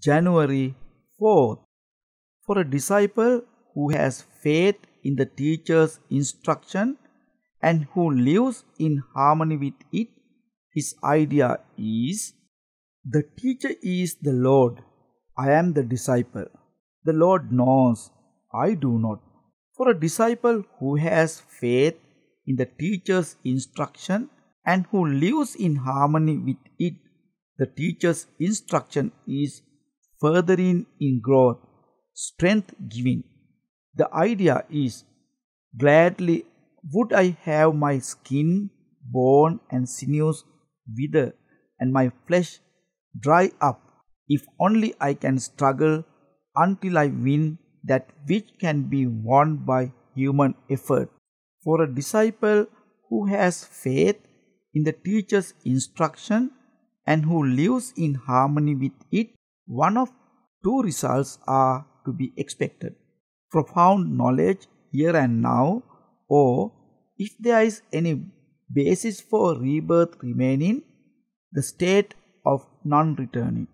January 4th. For a disciple who has faith in the teacher's instruction and who lives in harmony with it, his idea is the teacher is the Lord, I am the disciple. The Lord knows, I do not. For a disciple who has faith in the teacher's instruction and who lives in harmony with it, the teacher's instruction is furthering in growth, strength giving. The idea is gladly would I have my skin, bone, and sinews wither and my flesh dry up if only I can struggle until I win that which can be won by human effort. For a disciple who has faith in the teacher's instruction and who lives in harmony with it, one of two results are to be expected profound knowledge here and now, or if there is any basis for rebirth remaining, the state of non returning.